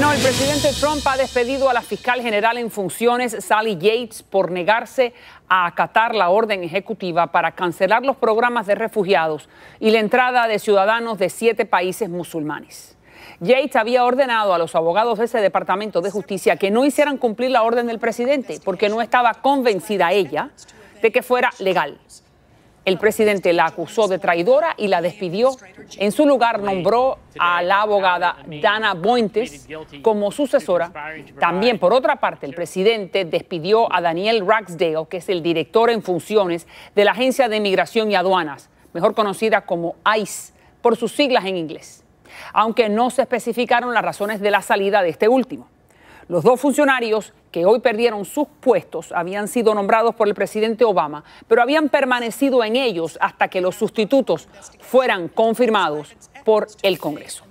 No, el presidente Trump ha despedido a la fiscal general en funciones, Sally Yates, por negarse a acatar la orden ejecutiva para cancelar los programas de refugiados y la entrada de ciudadanos de siete países musulmanes. Yates había ordenado a los abogados de ese Departamento de Justicia que no hicieran cumplir la orden del presidente porque no estaba convencida ella de que fuera legal. El presidente la acusó de traidora y la despidió. En su lugar nombró a la abogada Dana Buentes como sucesora. También, por otra parte, el presidente despidió a Daniel Raxdale, que es el director en funciones de la Agencia de Inmigración y Aduanas, mejor conocida como ICE, por sus siglas en inglés, aunque no se especificaron las razones de la salida de este último. Los dos funcionarios que hoy perdieron sus puestos habían sido nombrados por el presidente Obama, pero habían permanecido en ellos hasta que los sustitutos fueran confirmados por el Congreso.